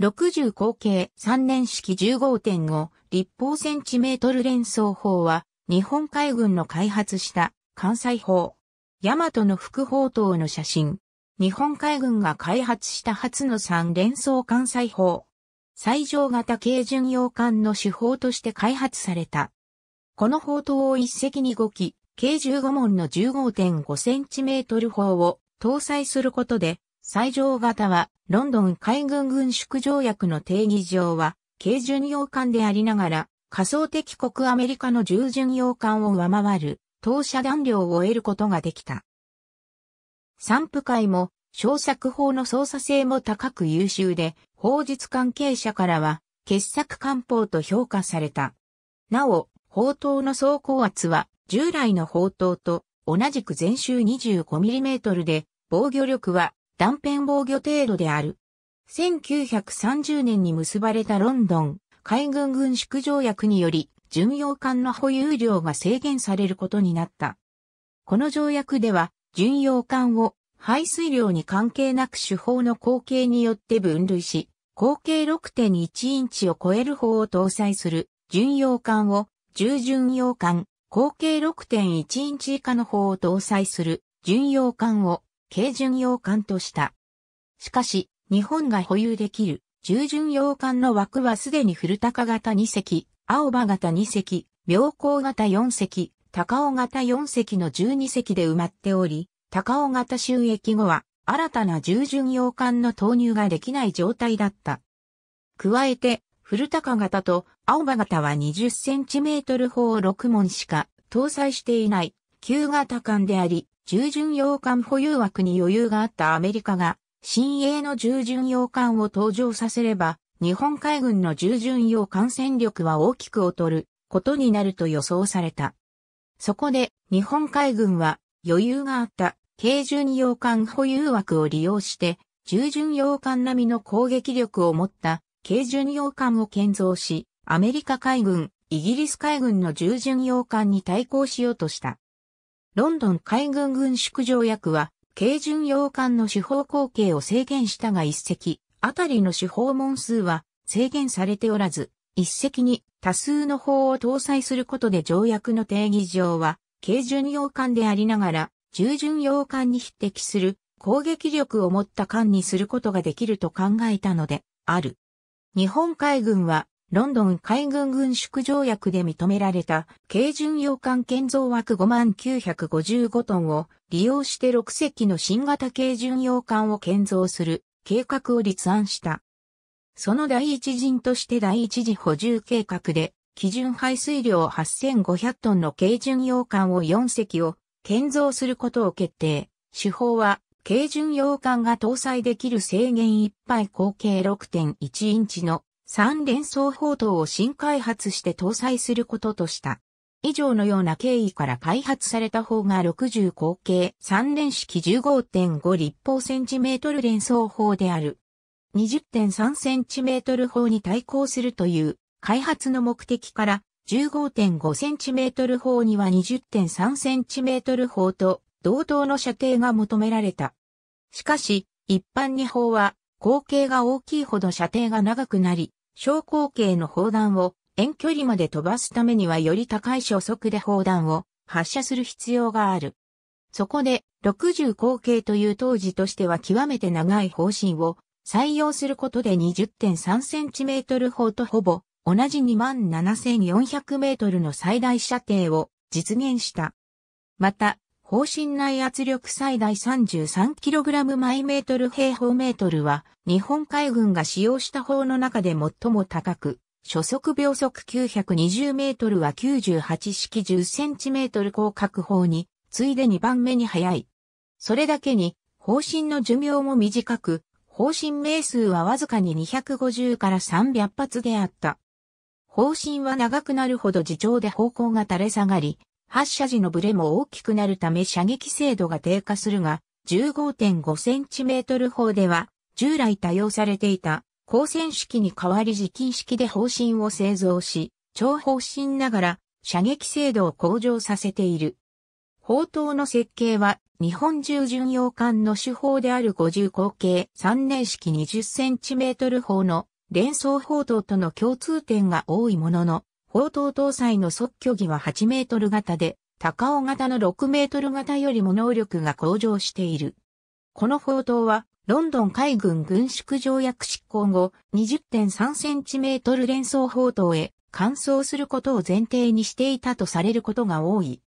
60口径3年式15.5立方センチメートル連装砲は日本海軍の開発した関西砲。ヤマトの副砲塔の写真。日本海軍が開発した初の3連装関西砲。最上型軽巡洋艦の手法として開発された。この砲塔を一隻に5機、計15門の15.5センチメートル砲を搭載することで最上型は、ロンドン海軍軍縮条約の定義上は、軽巡洋艦でありながら、仮想敵国アメリカの重巡洋艦を上回る、投射弾量を得ることができた。散布会も、小作法の操作性も高く優秀で、法術関係者からは、傑作艦砲と評価された。なお、砲塔の装甲圧は、従来の砲塔と同じく全周 25mm で、防御力は断片防御程度である。1930年に結ばれたロンドン海軍軍縮条約により、巡洋艦の保有量が制限されることになった。この条約では、巡洋艦を排水量に関係なく手法の口径によって分類し、口径6.1インチを超える砲を搭載する巡洋艦を重巡洋艦、口径6.1インチ以下の砲を搭載する巡洋艦を軽巡洋艦とした。しかし、日本が保有できる重巡洋艦の枠はすでに古高型2隻、青葉型2隻、妙高型4隻、高尾型4隻の12隻で埋まっており、高尾型収益後は新たな重巡洋艦の投入ができない状態だった。加えて、古高型と青葉型は20センチメートル砲6門しか搭載していない旧型艦であり、従順洋艦保有枠に余裕があったアメリカが、新鋭の従順洋艦を登場させれば、日本海軍の従順洋艦戦力は大きく劣ることになると予想された。そこで日本海軍は余裕があった軽巡洋艦保有枠を利用して、従巡洋艦並みの攻撃力を持った軽巡洋艦を建造し、アメリカ海軍、イギリス海軍の従巡洋艦に対抗しようとした。ロンドン海軍軍縮条約は、軽巡洋艦の手法口径を制限したが一隻、あたりの手法門数は制限されておらず、一隻に多数の砲を搭載することで条約の定義上は、軽巡洋艦でありながら、従巡洋艦に匹敵する攻撃力を持った艦にすることができると考えたので、ある。日本海軍はロンドン海軍軍縮条約で認められた軽巡洋艦建造枠5955トンを利用して6隻の新型軽巡洋艦を建造する計画を立案した。その第一陣として第一次補充計画で基準排水量8500トンの軽巡洋艦を4隻を建造することを決定。手法は、軽巡洋艦が搭載できる制限いっぱい口径6.1インチの三連装砲塔を新開発して搭載することとした。以上のような経緯から開発された方が60口径三連式15.5立方センチメートル連装砲である。20.3センチメートル砲に対抗するという開発の目的から15.5センチメートル砲には20.3センチメートル砲と同等の射程が求められた。しかし、一般に砲は口径が大きいほど射程が長くなり、小口径の砲弾を遠距離まで飛ばすためにはより高い初速で砲弾を発射する必要がある。そこで60口径という当時としては極めて長い方針を採用することで 20.3cm 砲とほぼ同じ 27,400m の最大射程を実現した。また、方針内圧力最大 33kg 毎メートル平方メートルは、日本海軍が使用した砲の中で最も高く、初速秒速920メートルは98式10センチメートル広角砲に、ついで2番目に速い。それだけに、方針の寿命も短く、方針名数はわずかに250から300発であった。方針は長くなるほど自重で方向が垂れ下がり、発射時のブレも大きくなるため射撃精度が低下するが、15.5cm 砲では、従来多用されていた、光線式に代わり時近式で方針を製造し、超方針ながら、射撃精度を向上させている。砲塔の設計は、日本中巡洋艦の手法である50口径3年式 20cm 砲の連想砲塔との共通点が多いものの、砲塔搭載の即居儀は8メートル型で、高尾型の6メートル型よりも能力が向上している。この砲塔は、ロンドン海軍軍縮条約執行後、20.3センチメートル連装砲塔へ乾燥することを前提にしていたとされることが多い。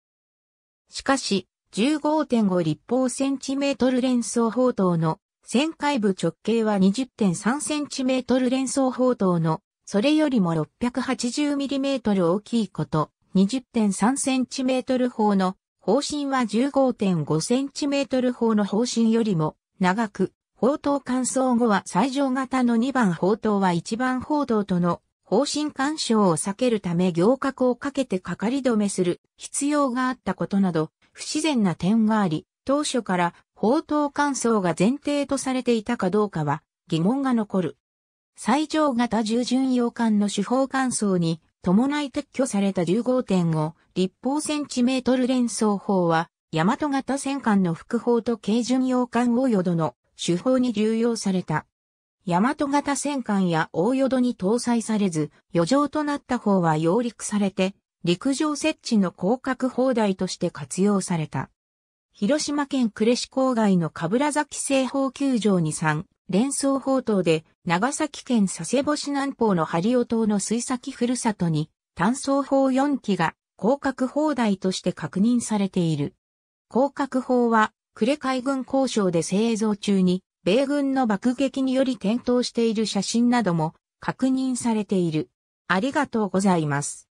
しかし、15.5立方センチメートル連装砲塔の旋回部直径は20.3センチメートル連装砲塔のそれよりも 680mm 大きいこと、20.3cm 砲の砲身は 15.5cm 砲の砲身よりも長く、砲塔乾燥後は最上型の2番砲塔は1番砲塔との方針干渉を避けるため行革をかけてかかり止めする必要があったことなど不自然な点があり、当初から砲塔乾燥が前提とされていたかどうかは疑問が残る。最上型従順洋艦の主砲艦装に伴い撤去された15.5立方センチメートル連装砲は、大和型戦艦の副砲と軽巡洋艦大淀の主砲に流用された。大和型戦艦や大淀に搭載されず、余剰となった砲は揚陸されて、陸上設置の広角砲台として活用された。広島県呉市郊外の神楽崎製砲球場に3連想法等で長崎県佐世保市南方の針尾島の水先ふるさとに単層法4機が広角砲台として確認されている。広角砲は呉海軍交渉で製造中に米軍の爆撃により点灯している写真なども確認されている。ありがとうございます。